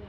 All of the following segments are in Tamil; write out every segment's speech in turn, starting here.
Yeah.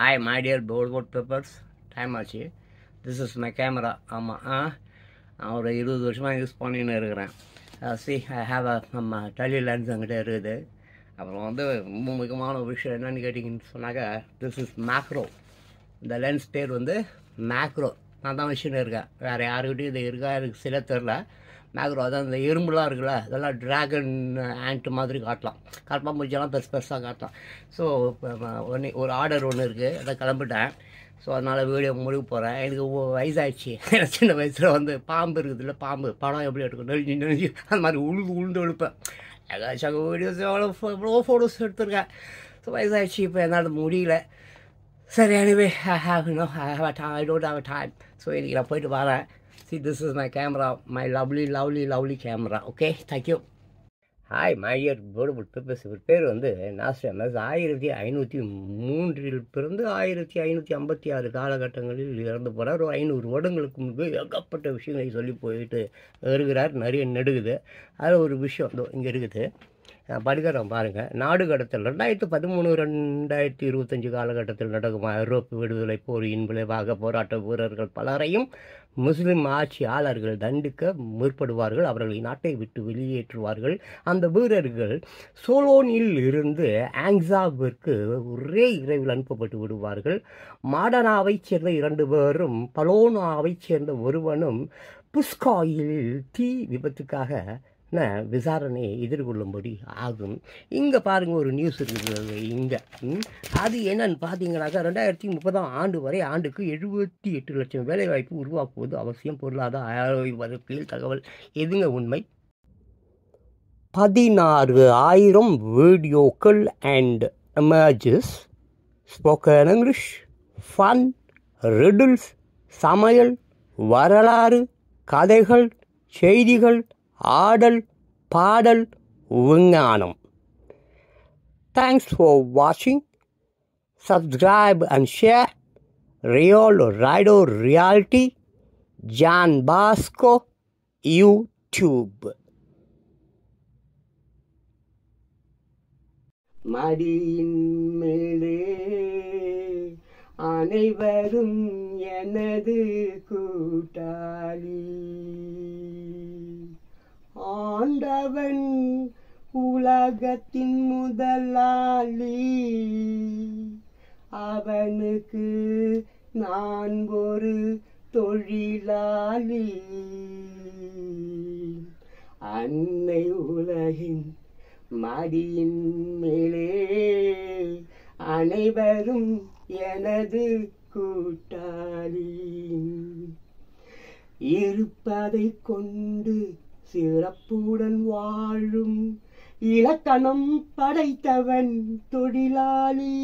Hi, my dear Boldwood Peppers. Time ஆச்சு திஸ் இஸ் மை கேமரா ஆமாம் ஆ ஒரு இருபது வருஷமாக யூஸ் பண்ணின்னு இருக்கிறேன் சி ஐ ஹாவ் அ நம்ம டெலி லென்ஸ் என்கிட்ட இருக்குது அப்புறம் வந்து ரொம்ப முக்கியமான விஷயம் என்னென்னு கேட்டிங்கன்னு சொன்னாக்கா திஸ் இஸ் மேக்ரோ இந்த லென்ஸ் பேர் வந்து மேக்ரோ நான் தான் வச்சுன்னு இருக்கேன் வேறு யாருக்கிட்டையும் இது இருக்கா எனக்கு சில தெரில மேக்ரோ அதான் இந்த எறும்புலாம் இருக்குல்ல அதெல்லாம் ட்ராகன் ஆண்ட் மாதிரி காட்டலாம் கரப்பா மூச்செல்லாம் பெருசு பெருசாக காட்டலாம் ஸோ ஒன்று ஒரு ஆர்டர் ஒன்று இருக்குது அதை கிளம்பிட்டேன் ஸோ அதனால் வீடியோ முடிவு போகிறேன் எனக்கு வயசாகிடுச்சு எனக்கு சின்ன வயசில் வந்து பாம்பு இருக்குது இல்லை பாம்பு படம் எப்படி எடுக்கும் நெஞ்சு நெஞ்சு அந்த மாதிரி உழுது உளுந்து எழுப்பேன் ஏதாச்சும் வீடியோஸ் எவ்வளோ எவ்வளோ ஃபோட்டோஸ் எடுத்திருக்கேன் ஸோ வயசாகிடுச்சு இப்போ என்னால் முடியல சரி எனவே I have no I have I don't have time so இன்றைக்கி நான் போயிட்டு வரேன் See, this is my camera, my lovely, lovely, lovely camera. Okay, thank you. Hi மாயர் போர்டபுள் பீப்புள்ஸ் இவர் பேர் வந்து நாஸ்டாமஸ் ஆயிரத்தி ஐநூற்றி மூன்றில் பிறந்து ஆயிரத்தி ஐநூற்றி ஐம்பத்தி ஆறு காலகட்டங்களில் இறந்து போகிறார் ஒரு ஐநூறு வருடங்களுக்கு முன்பு ஏகப்பட்ட விஷயங்களை சொல்லி போயிட்டு வருகிறார் நிறைய நெடுகுது அது ஒரு விஷயம் இங்கே இருக்குது படிக்கிறோம் பாருங்கள் நாடு கடத்தல் ரெண்டாயிரத்து பதிமூணு ரெண்டாயிரத்தி இருபத்தஞ்சி காலகட்டத்தில் நடக்கும் ஐரோப்பிய விடுதலை போரின் விளைவாக போராட்ட வீரர்கள் பலரையும் முஸ்லிம் ஆட்சியாளர்கள் தண்டிக்க முற்படுவார்கள் அவர்களை நாட்டை விட்டு வெளியேற்றுவார்கள் அந்த வீரர்கள் சோலோனில் இருந்து ஆங்ஸாவிற்கு ஒரே இரவில் அனுப்பப்பட்டு விடுவார்கள் மாடனாவைச் சேர்ந்த இரண்டு பேரும் பலோனாவைச் சேர்ந்த ஒருவனும் புஷ்காயில் தீ விபத்துக்காக விசாரணையை எதிர்கொள்ளும்படி ஆகும் இங்கே பாருங்கள் ஒரு நியூஸ் இருக்குது இங்கே அது என்னன்னு பார்த்தீங்கன்னாக்கா ரெண்டாயிரத்தி முப்பதாம் ஆண்டு வரை ஆண்டுக்கு எழுபத்தி எட்டு லட்சம் வேலைவாய்ப்பு உருவாக்குவது அவசியம் பொருளாதார ஆய்வு வகுப்பில் தகவல் எதுங்க உண்மை பதினாறு ஆயிரம் வீடியோக்கள் and images spoken English fun riddles சமையல் வரலாறு கதைகள் செய்திகள் ஆடல் பாடல் விஞ்ஞானம் தேங்க்ஸ் ஃபார் வாட்சிங் சப்ஸ்கிரைப் அண்ட் ஷேர் ரியோல் ரைடோ ரியாலிட்டி ஜான் பாஸ்கோ யூடியூப் மடியின் மேலே அனைவரும் எனது கூட்டாளி ஆண்டவன் உலகத்தின் முதலாளி அவனுக்கு நான் ஒரு தொழிலாளி அன்னை உலகின் மடியின் மேலே அனைவரும் எனது கூட்டாளி இருப்பதை கொண்டு சிறப்புடன் வாழும் இலக்கணம் படைத்தவன் தொழிலாளி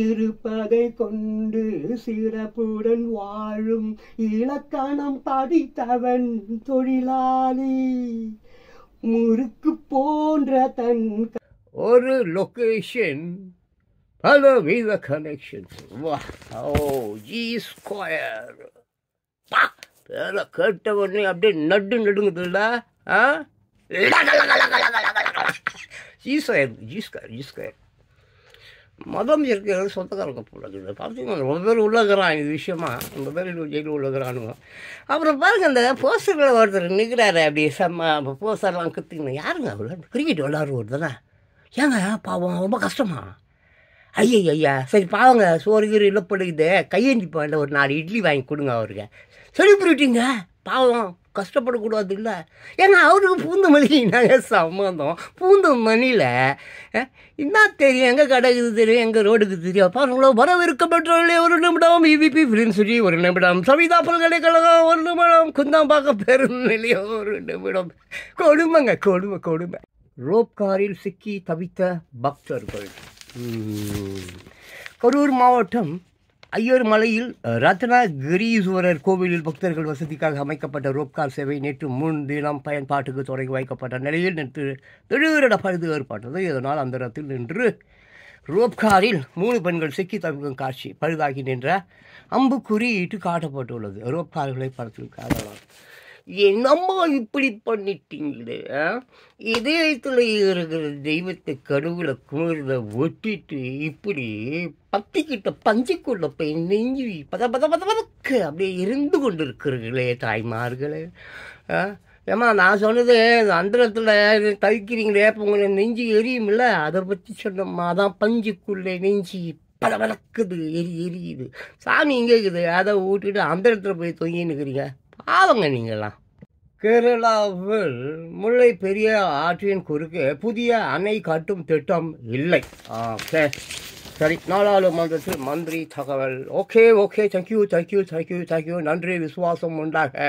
இருப்பதை கொண்டு சிறப்புடன் வாழும் இலக்கணம் படித்தவன் தொழிலாளி முறுக்கு போன்ற தன் ஒரு லொக்கேஷன் பலவித கனெக்ஷன்ஸ் ஓ ஜி ஸ்கொயர் வேலை கேட்ட உடனே அப்படியே நட்டு நடுங்குதுல்ல ஆ மதம் இருக்கிறது சொந்தக்காரங்க போல பார்த்தீங்கன்னா ரொம்ப பேர் உள்ளகிறான் இது விஷயமா ரொம்ப பேர் ஜெயிலில் உள்ளகிறானுங்க அப்புறம் பாருங்க இந்த போஸ்டரில் ஒருத்தர் நிற்கிறாரு அப்படி செம்ம போஸ்டர்லாம் கற்றுக்கணும் யாருங்க அவர் கிரிக்கெட் விளாடுற தானே ஏங்க பாவம் ரொம்ப கஷ்டமா ஐயா ஐயா சரி பாவங்க சோறு கீறு இல்லப்படுக்குது கையேந்திப்போம் இல்லை ஒரு நாலு இட்லி வாங்கி கொடுங்க அவருக்கு சொல்லிவிட்டுட்டீங்க பாவம் கஷ்டப்படக்கூடாது இல்லை ஏன்னா அவருக்கு பூந்த நாங்கள் சம்மந்தம் மணியில் என்ன தெரியும் எங்கள் கடைக்கு தெரியும் எங்கள் ரோடுக்கு தெரியும் வரவிருக்க பெற்றோர்களே ஒரு நிமிடம் இவிபி ஃபிலிம் சுற்றி ஒரு நிமிடம் சவிதா பல்கலைக்கழகம் ஒரு நிமிடம் குந்தாம்பாக்கம் பெருநிலையம் ஒரு நிமிடம் கொடுமைங்க கொடுமை கொடுமை ரோப்காரில் சிக்கி தவித்த பக்தர்கள் கரூர் மாவட்டம் ஐயர் மலையில் ரத்னகிரீஸ்வரர் கோவிலில் பக்தர்கள் வசதிக்காக அமைக்கப்பட்ட ரோப்கார் சேவை நேற்று முன்தினம் பயன்பாட்டுக்கு தொடங்கி வைக்கப்பட்ட நிலையில் நேற்று திடீரென பழுது ஏற்பட்டது இதனால் அந்த இடத்தில் நின்று ரோப்காரில் மூணு பெண்கள் சிக்கி தவிக்கும் காட்சி பழுதாகி நின்ற அம்புக்குறியிட்டு காட்டப்பட்டுள்ளது ரோப்கார்களை படத்தில் காதலாம் என்னம்மா இப்படி பண்ணிட்டீங்களே இதயத்தில் இருக்கிற தெய்வத்தை கடுவில் குளிர்ல ஒட்டிட்டு இப்படி பத்திக்கிட்ட பஞ்சிக்குள்ள போய் நெஞ்சு பத பத பத பதக்கு அப்படியே இருந்து கொண்டு இருக்கிறீர்களே தாய்மார்களே ஏமா நான் சொன்னது அந்தரத்தில் தவிக்கிறீங்களே இப்போ உங்களை நெஞ்சு எரியுமில்ல அதை பற்றி சொன்னம்மா தான் பஞ்சுக்குள்ளே நெஞ்சு பல வளர்க்குது எரி எரியுது சாமி இங்கே இருக்குது அதை ஊட்டிட்டு அந்த இடத்துல போய் தொங்கின்னு இருக்கிறீங்க பாவங்க நீங்களாம் கேரளாவில் முல்லை பெரிய ஆற்றின் குறுக்கே புதிய அணை கட்டும் திட்டம் இல்லை ஓகே சரி நாடாளுமன்றத்தில் மந்திரி தகவல் okay okay thank you thank you thank you thank you நன்றி விசுவாசம் உண்டாக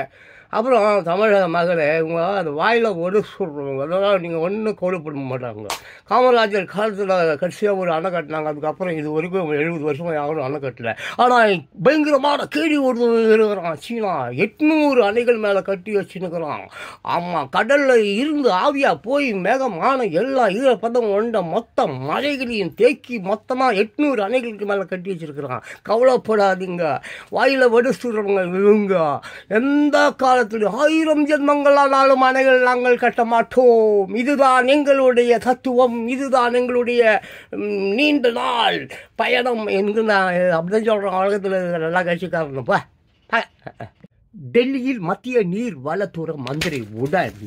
அப்புறம் தமிழக மகளே இவங்க அந்த வாயில் ஒரு சொல்கிறவங்க அதெல்லாம் நீங்கள் ஒன்றும் கோடுபட மாட்டாங்க காமராஜர் காலத்தில் கடைசியாக ஒரு அணை கட்டினாங்க அதுக்கப்புறம் இது வரைக்கும் எழுபது வருஷமாக யாரும் அணை கட்டலை ஆனால் பயங்கரமான கேடி ஒரு இருக்கிறான் சீனா எட்நூறு அணைகள் மேலே கட்டி வச்சுன்னுக்கிறான் ஆமாம் கடலில் இருந்து ஆவியாக போய் மேகமான எல்லா ஈரப்பதம் கொண்ட மொத்த மழைகளையும் தேக்கி மொத்தமாக எட்நூறு அணைகளுக்கு மேலே கட்டி வச்சுருக்கிறான் கவலைப்படாதீங்க வாயில் வடு சொல்கிறவங்க இவங்க எந்த கால காலத்தில் ஆயிரம் ஜென்மங்களானாலும் அணைகள் நாங்கள் கட்ட மாட்டோம் இதுதான் எங்களுடைய தத்துவம் இதுதான் எங்களுடைய நீண்ட நாள் பயணம் என்று நான் அப்படிதான் சொல்கிறேன் உலகத்தில் நல்லா கட்சிக்காரனுப்பா டெல்லியில் மத்திய நீர் வளத்துறை மந்திரி உடன்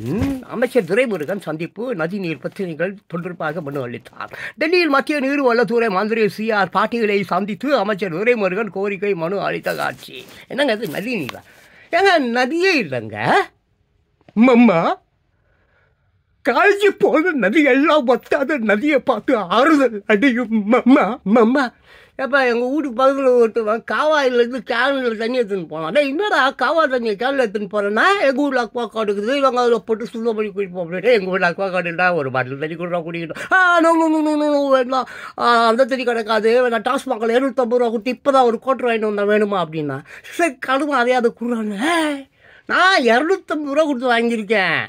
அமைச்சர் துரைமுருகன் சந்திப்பு நதிநீர் பிரச்சனைகள் தொடர்பாக மனு அளித்தார் டெல்லியில் மத்திய நீர் வளத்துறை மந்திரி சி ஆர் பாட்டிகளை சந்தித்து அமைச்சர் துரைமுருகன் கோரிக்கை மனு அளித்த காட்சி என்னங்க அது நதிநீர் ஏங்க நதியே இல்லைங்க மம்மா காய்ச்சி போன நதி எல்லாம் ஒத்தாத நதியை பார்த்து ஆறுதல் அடையும் மம்மா மம்மா எப்போ எங்கள் வீட்டுக்கு பக்கத்தில் ஒருத்தவன் காவாயிலேருந்து கேனில் தண்ணி எடுத்துன்னு போனான் அதே என்னடா காவா தண்ணியை கேனில் எடுத்துன்னு போகிறேன்னா எங்கள் ஊரில் அக்வா காடு இருக்குது இவங்க அதில் போட்டு சுத்தம் பண்ணி குடிப்போம் அப்படின்ட்டு எங்கள் வீட்டில் அக்வா காடுடா ஒரு பாட்டில் தண்ணி கொடுறா குடிக்கணும் ஆ நோ நோ நோ வேணும் அந்த தண்ணி கிடைக்காது நான் டாஸ்மாகில் எழுநூற்றம்பது ரூபா கொடுத்து இப்போ தான் ஒரு கோட்டர் வாங்கிட்டு வந்தால் வேணுமா அப்படின்னா சரி கடுமை அதையாவது அதை கொடுறாங்க நான் இரநூத்தம்பது ரூபா கொடுத்து வாங்கியிருக்கேன்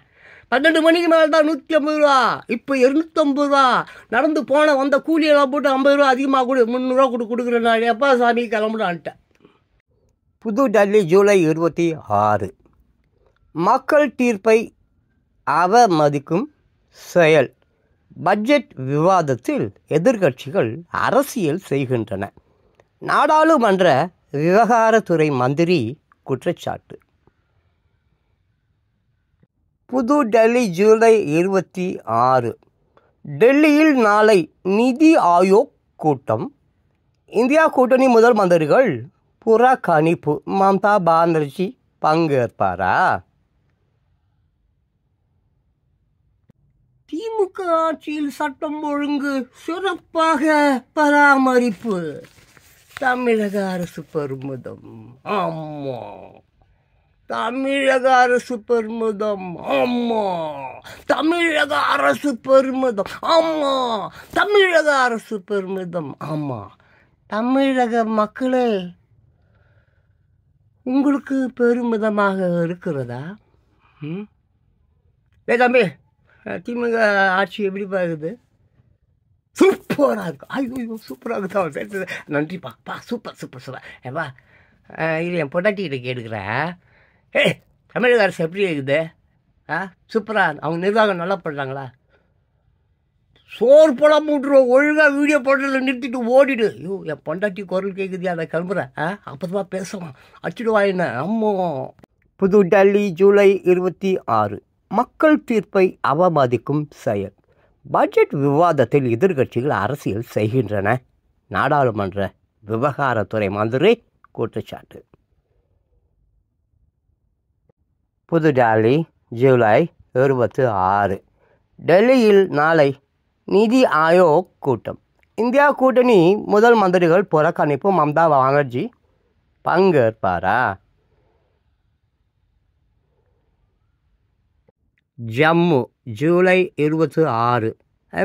பன்னெண்டு மணிக்கு மேலே தான் நூற்றி ஐம்பது ரூபா இப்போ இருநூத்தம்பது ரூபா நடந்து போன வந்த கூலியெல்லாம் போட்டு ஐம்பது ரூபா அதிகமாக கொடு முந்நூறுரூவா கொடு கொடுக்குறேன் நான் எப்பா சாமி கிளம்புறான்ட்டேன் புது டெல்லி ஜூலை இருபத்தி ஆறு மக்கள் தீர்ப்பை அவமதிக்கும் செயல் பட்ஜெட் விவாதத்தில் எதிர்கட்சிகள் அரசியல் செய்கின்றன நாடாளுமன்ற விவகாரத்துறை மந்திரி குற்றச்சாட்டு புது டெல்லி ஜூலை இருபத்தி ஆறு டெல்லியில் நாளை நிதி ஆயோக் கூட்டம் இந்தியா கூட்டணி முதல் மந்திரிகள் புறக்கணிப்பு மம்தா பானர்ஜி பங்கேற்பாரா திமுக ஆட்சியில் சட்டம் ஒழுங்கு சிறப்பாக பராமரிப்பு தமிழக அரசு பெருமிதம் ஆமாம் தமிழக அரசு பெருமிதம் அம்மா தமிழக அரசு பெருமிதம் அம்மா தமிழக அரசு பெருமிதம் அம்மா தமிழக மக்களே உங்களுக்கு பெருமிதமாக இருக்கிறதா ம் ஏ தம்பி திமுக ஆட்சி எப்படி பார்க்குது சூப்பராக இருக்கும் ஐயோ சூப்பராக இருக்குதான் நன்றிப்பா பா சூப்பர் சூப்பர் சூப்பர் ஏப்பா இது என் பொட்டாட்டிக்கிட்ட கேட்டுக்கிறேன் ஏய் தமிழக அரசு எப்படி இருக்குது ஆ சூப்பராக அவங்க நிர்வாகம் நல்லா பண்ணுறாங்களா சோறு போட மூட்டுருவோம் ஒழுங்காக வீடியோ போடுறதுல நிறுத்திட்டு ஓடிடு ஐயோ என் பொண்டாட்டி குரல் கேட்குது அதை கிளம்புறேன் ஆ அப்புறமா பேசுவோம் அச்சுடுவா என்ன அம்மோ புது டெல்லி ஜூலை இருபத்தி ஆறு மக்கள் தீர்ப்பை அவமதிக்கும் செயல் பட்ஜெட் விவாதத்தில் எதிர்கட்சிகள் அரசியல் செய்கின்றன நாடாளுமன்ற விவகாரத்துறை மந்திரி குற்றச்சாட்டு புது டெல்லி ஜூலை இருபத்தி ஆறு டெல்லியில் நாளை நிதி ஆயோக் கூட்டம் இந்தியா கூட்டணி முதல் மந்திரிகள் புறக்கணிப்பு மம்தா பானர்ஜி பங்கேற்பாரா ஜம்மு ஜூலை இருபத்தி ஆறு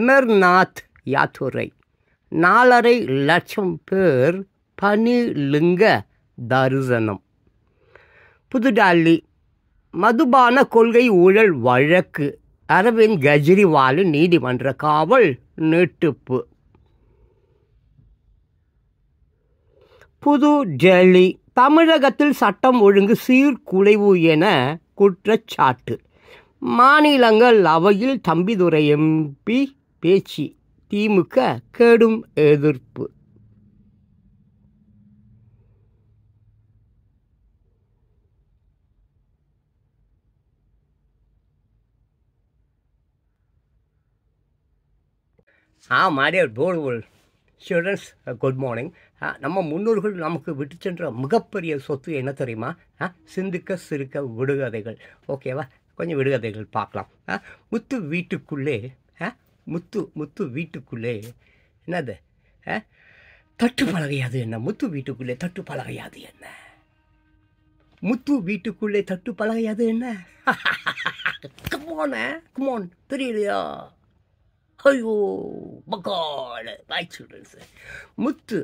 அமர்நாத் யாத்துரை நாலரை லட்சம் பேர் பனிலிங்க தரிசனம் புதுடெல்லி மதுபான கொள்கை ஊழல் வழக்கு அரவிந்த் கெஜ்ரிவாலு நீதிமன்ற காவல் நீட்டிப்பு புது டெல்லி தமிழகத்தில் சட்டம் ஒழுங்கு சீர்குலைவு என குற்றச்சாட்டு மாநிலங்கள் அவையில் தம்பிதுரை எம்பி பேச்சு திமுக கெடும் எதிர்ப்பு ஆ மாடிய போர்வல் ஸ்டூடெண்ட்ஸ் குட் மார்னிங் நம்ம முன்னோர்கள் நமக்கு விட்டு சென்ற மிகப்பெரிய சொத்து என்ன தெரியுமா சிந்திக்க சிரிக்க விடுகதைகள் ஓகேவா கொஞ்சம் விடுகதைகள் பார்க்கலாம் முத்து வீட்டுக்குள்ளே முத்து முத்து வீட்டுக்குள்ளே என்னது தட்டு பழகையாது என்ன முத்து வீட்டுக்குள்ளே தட்டு பழகையாது என்ன முத்து வீட்டுக்குள்ளே தட்டு பழகையாது என்ன கமோன கும்மோன் eh? தெரியலையா ஐயோ மக்கால வாய்ச்சுடுது சார் முத்து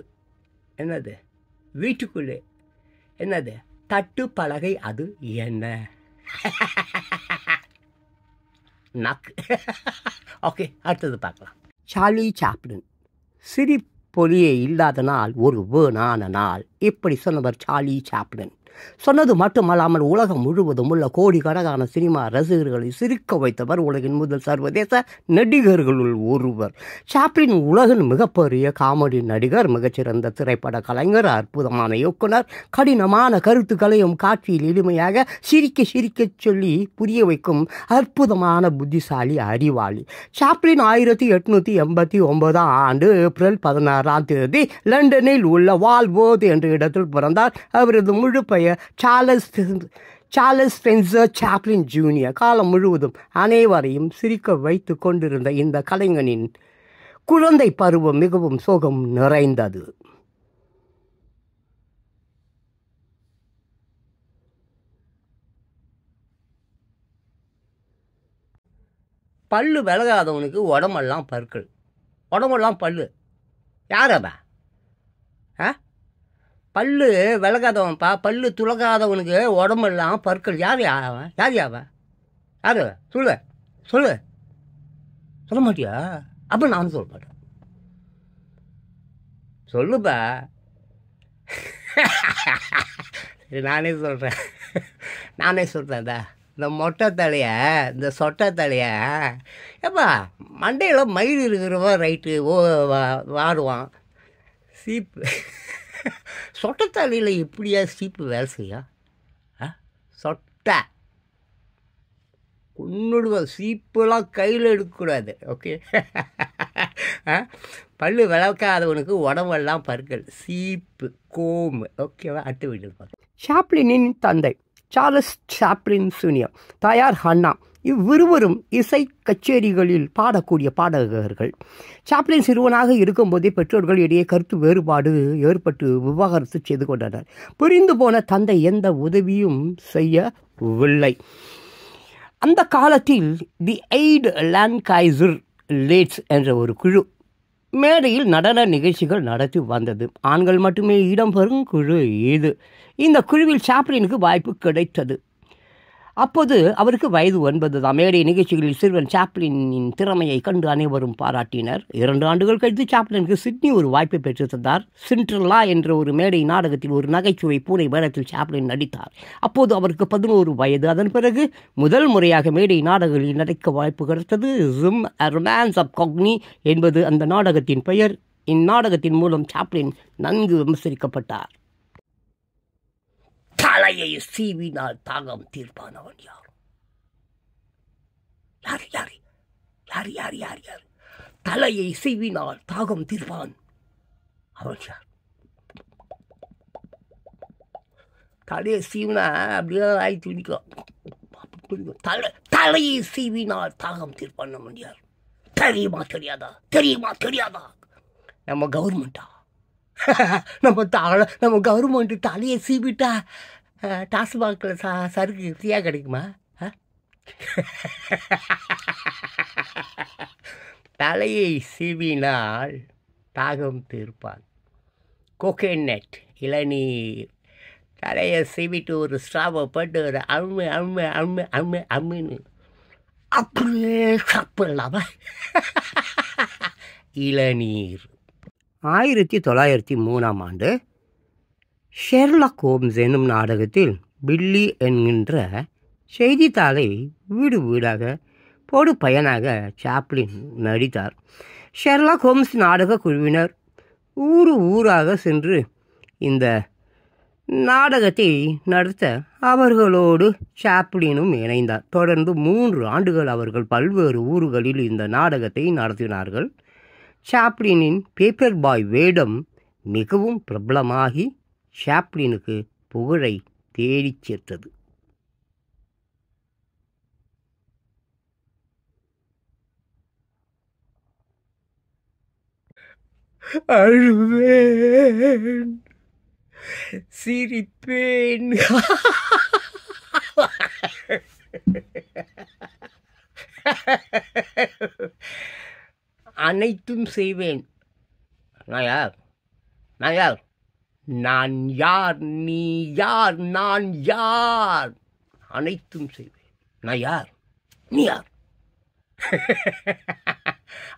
என்னது வீட்டுக்குள்ளே என்னது தட்டு பலகை அது என்ன நக் ஓகே அடுத்தது பார்க்கலாம் சாலி சாப்ளின் சிரி பொலியே இல்லாத நாள் ஒரு வேணான நாள் இப்படி சொன்னவர் சாலி சாப்ளின் சொன்னது மட்டுமல்லாமல் உலகம் முழுவதும் உள்ள கோடிக்கணக்கான சினிமா ரசிகர்களை சிரிக்க வைத்தவர் உலகின் முதல் சர்வதேச நடிகர்களுள் ஒருவர் சாப்ளின் உலகின் மிகப்பெரிய காமெடி நடிகர் மிகச்சிறந்த திரைப்பட கலைஞர் அற்புதமான இயக்குனர் கடினமான கருத்துக்களையும் காட்சியில் எளிமையாக சிரிக்க சிரிக்க சொல்லி புரிய வைக்கும் அற்புதமான புத்திசாலி அறிவாளி சாப்ளின் ஆயிரத்தி எட்நூத்தி எண்பத்தி ஒன்பதாம் ஆண்டு ஏப்ரல் பதினாறாம் தேதி லண்டனில் உள்ள வால்வோத் என்ற இடத்தில் பிறந்தார் அவரது முழு பெயர் ஆசிரியர் Charles Charles Spencer Chaplin junior காலம் முழுவதும் அனைவரையும் சிரிக்க வைத்து கொண்டிருந்த இந்த கலைஞனின் குழந்தை பருவம் மிகவும் சோகம் நிறைந்தது பல்லு விலகாதவனுக்கு உடம்பெல்லாம் பற்கள் உடம்பெல்லாம் பல்லு யாரவ ஆ பல்லு விலகாதவன்ப்பா பல்லு துலகாதவனுக்கு உடம்பெல்லாம் பற்கள் யார் அவன் யார் அவன் யார் சொல்லு சொல்லு சொல்ல மாட்டியா அப்போ நான் சொல்ல மாட்டேன் சொல்லுப்பா நானே சொல்கிறேன் நானே சொல்கிறேன் தா இந்த மொட்டை தலையை இந்த சொட்டை தலையை ஏப்பா மண்டையில் மயில் இருக்கிறவன் ரைட்டு ஓ வாடுவான் சீப்பு சொட்டத்தாலியில் இப்படியா சீப்பு வேலை செய்யா ஆ சொட்டை கொண்டுடுவேன் சீப்பெல்லாம் கையில் எடுக்கக்கூடாது ஓகே பல்லு விளக்காதவனுக்கு உடம்பெல்லாம் பருக்கல் சீப்பு கோமு ஓகேவா அட்டு விட்டு ஷாப்ளினின் தந்தை சார்லஸ் சாப்ளின் சூனியம் தாயார் ஹண்ணா இவ்விருவரும் இசை கச்சேரிகளில் பாடக்கூடிய பாடகர்கள் சாப்ளின் சிறுவனாக இருக்கும்போதே பெற்றோர்கள் இடையே கருத்து வேறுபாடு ஏற்பட்டு விவாகரத்து செய்து கொண்டனர் புரிந்து போன தந்தை எந்த உதவியும் செய்யவில்லை அந்த காலத்தில் தி எய்ட் லேன்கைசர் லேட்ஸ் என்ற ஒரு குழு மேடையில் நடன நிகழ்ச்சிகள் நடத்தி வந்தது ஆண்கள் மட்டுமே இடம்பெறும் குழு இது இந்த குழுவில் சாப்ளினுக்கு வாய்ப்பு கிடைத்தது அப்போது அவருக்கு வயது ஒன்பது தான் மேடை நிகழ்ச்சிகளில் சிறுவன் சாப்ளினின் திறமையை கண்டு அனைவரும் பாராட்டினர் இரண்டு ஆண்டுகள் கழித்து சாப்ளினுக்கு சிட்னி ஒரு வாய்ப்பை தந்தார் சிண்ட்ரல்லா என்ற ஒரு மேடை நாடகத்தில் ஒரு நகைச்சுவை பூனை வேடத்தில் சாப்ளின் நடித்தார் அப்போது அவருக்கு பதினோரு வயது அதன் பிறகு முதல் முறையாக மேடை நாடகங்களில் நடிக்க வாய்ப்பு கிடைத்தது ஜிம் அரோமான்ஸ் ஆஃப் கொக்னி என்பது அந்த நாடகத்தின் பெயர் இந்நாடகத்தின் மூலம் சாப்ளின் நன்கு விமர்சிக்கப்பட்டார் தலையை சீவினால் தாகம் தீர்ப்பானவன் யார் யார் யார் யார் யார் யார் யார் தலையை சீவினால் தாகம் தீர்ப்பான் அவன் யார் தலையை சீவினா அப்படியே ஆய் துணிக்கும் தலை தலையை சீவினால் தாகம் தீர்ப்பான் அவன் யார் தெரியுமா தெரியாதா தெரியுமா தெரியாதா நம்ம கவர்மெண்ட்டா நம்ம தலை நம்ம கவர்மெண்ட்டு தலையை சீவிட்டா டாஸ்மாகில் சா சருக்கு ஃப்ரீயாக கிடைக்குமா தலையை சீவினால் தாகம் தீர்ப்பான் கோகேநட் இளநீர் தலையை சீவிட்டு ஒரு ஸ்ட்ராவை போட்டு ஒரு அம்மு அம்மு அம்மு அம்மு அம்முன்னு அப்படியே சாப்பிடலாமா இளநீர் ஆயிரத்தி தொள்ளாயிரத்தி மூணாம் ஆண்டு ஷெர்லாக் ஹோம்ஸ் என்னும் நாடகத்தில் பில்லி என்கின்ற செய்தித்தாளை வீடு வீடாக போடு பயனாக சாப்ளின் நடித்தார் ஷெர்லாக் ஹோம்ஸ் நாடக குழுவினர் ஊர் ஊராக சென்று இந்த நாடகத்தை நடத்த அவர்களோடு சாப்ளினும் இணைந்தார் தொடர்ந்து மூன்று ஆண்டுகள் அவர்கள் பல்வேறு ஊர்களில் இந்த நாடகத்தை நடத்தினார்கள் சாப்ளினின் பேப்பர் பாய் வேடம் மிகவும் பிரபலமாகி சாப்ளினுக்கு புகழை தேடிச் சேர்த்தது அழுவேன் சிரிப்பேன் அனைத்தும் செய்வேன் நான் யார் நான் யார் நான் யார் நீ யார் நான் யார் அனைத்தும் செய்வேன் நான் யார் நீ யார்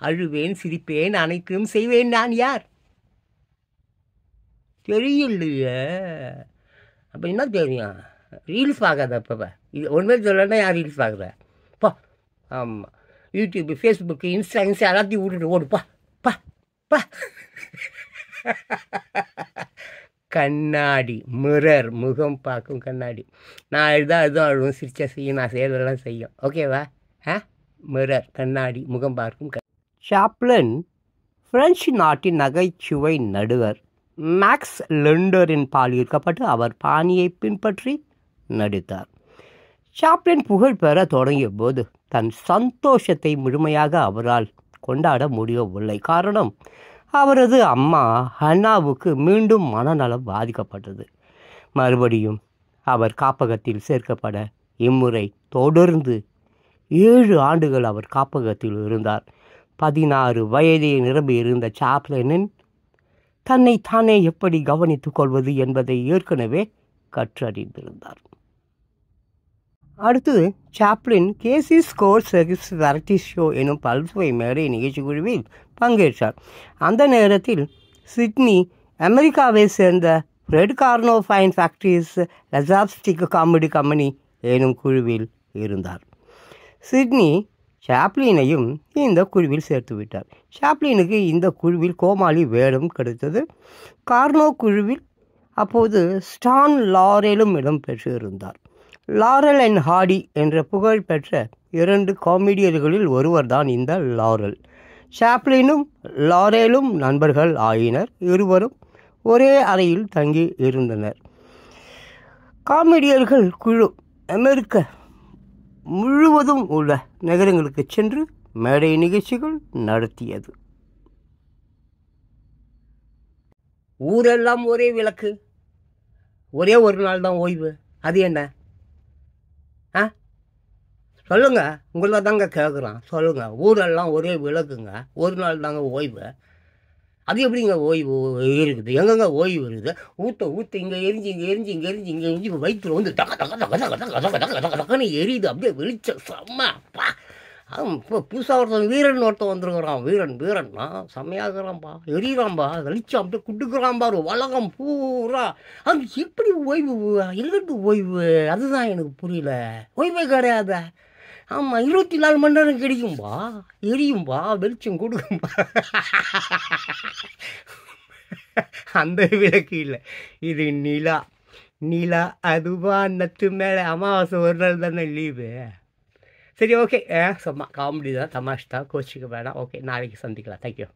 அழுவேன் சிரிப்பேன் அனைத்தும் செய்வேன் நான் யார் தெரியலையே அப்போ என்ன தெரியும் ரீல்ஸ் பார்க்காத அப்போ இது ஒன்றுமே சொல்லலைன்னா யார் ரீல்ஸ் பார்க்குற பா ஆமாம் யூடியூப்பு ஃபேஸ்புக்கு இன்ஸ்டா இன்ஸ்டா எல்லாத்தையும் விட்டுட்டு ஓடுப்பா பா பா கண்ணாடி மிரர் முகம் பார்க்கும் கண்ணாடி நான் அழுதா அதுவும் அழுவும் சிரிச்சா செய்யும் நான் செயலெல்லாம் செய்யும் ஓகேவா ஆ மிரர் கண்ணாடி முகம் பார்க்கும் க சாப்ளன் பிரெஞ்சு நாட்டின் நகைச்சுவை நடுவர் மேக்ஸ் லெண்டரின் பால் ஈர்க்கப்பட்டு அவர் பாணியை பின்பற்றி நடித்தார் சாப்ளின் புகழ் பெற தொடங்கிய போது தன் சந்தோஷத்தை முழுமையாக அவரால் கொண்டாட முடியவில்லை காரணம் அவரது அம்மா அண்ணாவுக்கு மீண்டும் மனநலம் பாதிக்கப்பட்டது மறுபடியும் அவர் காப்பகத்தில் சேர்க்கப்பட இம்முறை தொடர்ந்து ஏழு ஆண்டுகள் அவர் காப்பகத்தில் இருந்தார் பதினாறு வயதை நிரம்பி இருந்த சாப்ளனின் தன்னை தானே எப்படி கவனித்துக் கொள்வது என்பதை ஏற்கனவே கற்றறிந்திருந்தார் அடுத்தது சாப்ளின் கேசி ஸ்கோர் சர்வீஸ் வெரைட்டி ஷோ எனும் பல்துறை மேடை நிகழ்ச்சி குழுவில் பங்கேற்றார் அந்த நேரத்தில் சிட்னி அமெரிக்காவை சேர்ந்த Fred Karno fun factories slapstick comedy company எனும் குழுவில் இருந்தார் சிட்னி சாப்ளினையும் இந்த குழுவில் சேர்த்து விட்டார் சாப்ளினுக்கு இந்த குழுவில் கோமாளி வேடம் கிடைத்தது கார்னோ குழுவில் அப்போது ஸ்டான் லாரேலும் இருந்தார் லாரல் அண்ட் ஹாடி என்ற புகழ்பெற்ற இரண்டு காமெடியர்களில் ஒருவர்தான் இந்த லாரல் சாப்ளினும் லாரேலும் நண்பர்கள் ஆயினர் இருவரும் ஒரே அறையில் தங்கி இருந்தனர் காமெடியர்கள் குழு அமெரிக்க முழுவதும் உள்ள நகரங்களுக்கு சென்று மேடை நிகழ்ச்சிகள் நடத்தியது ஊரெல்லாம் ஒரே விளக்கு ஒரே ஒரு நாள் தான் ஓய்வு அது என்ன சொல்லுங்கள் உங்களை தாங்க கேட்குறான் சொல்லுங்கள் ஊரெல்லாம் ஒரே விளக்குங்க ஒரு நாள் தாங்க ஓய்வு அது எப்படிங்க ஓய்வு இருக்குது எங்கெங்க ஓய்வு இருக்குது ஊற்ற ஊற்ற இங்கே எரிஞ்சு இங்கே எரிஞ்சு இங்கே எரிஞ்சு இங்கே எரிஞ்சு வயிற்றுல வந்து டக டக டக டக டக டக டக டக டக்குன்னு எரியுது அப்படியே வெளிச்சம் செம்மப்பா இப்போ புதுசாக ஒருத்தன் வீரன் ஒருத்தன் வந்திருக்கிறான் வீரன் வீரன்னா செம்மையாகிறான்பா எரியிறான்பா வெளிச்சம் அப்படியே குட்டுக்குறான்பா ஒரு உலகம் பூரா அது எப்படி ஓய்வு எங்கிட்டு ஓய்வு அதுதான் எனக்கு புரியல ஓய்வே கிடையாது ஆமாம் இருபத்தி நாலு மணி நேரம் கிடைக்கும்பா எரியும்பா வெளிச்சம் கொடுக்கும்பா அந்த விளக்கு இல்லை இது நிலா நிலா அதுவா நத்து மேலே அமாவாசை ஒரு நாள் தானே லீவு சரி ஓகே சும்மா காமெடி தான் தமாஷ் தான் கோச்சிக்க வேணாம் ஓகே நாளைக்கு சந்திக்கலாம் தேங்க்யூ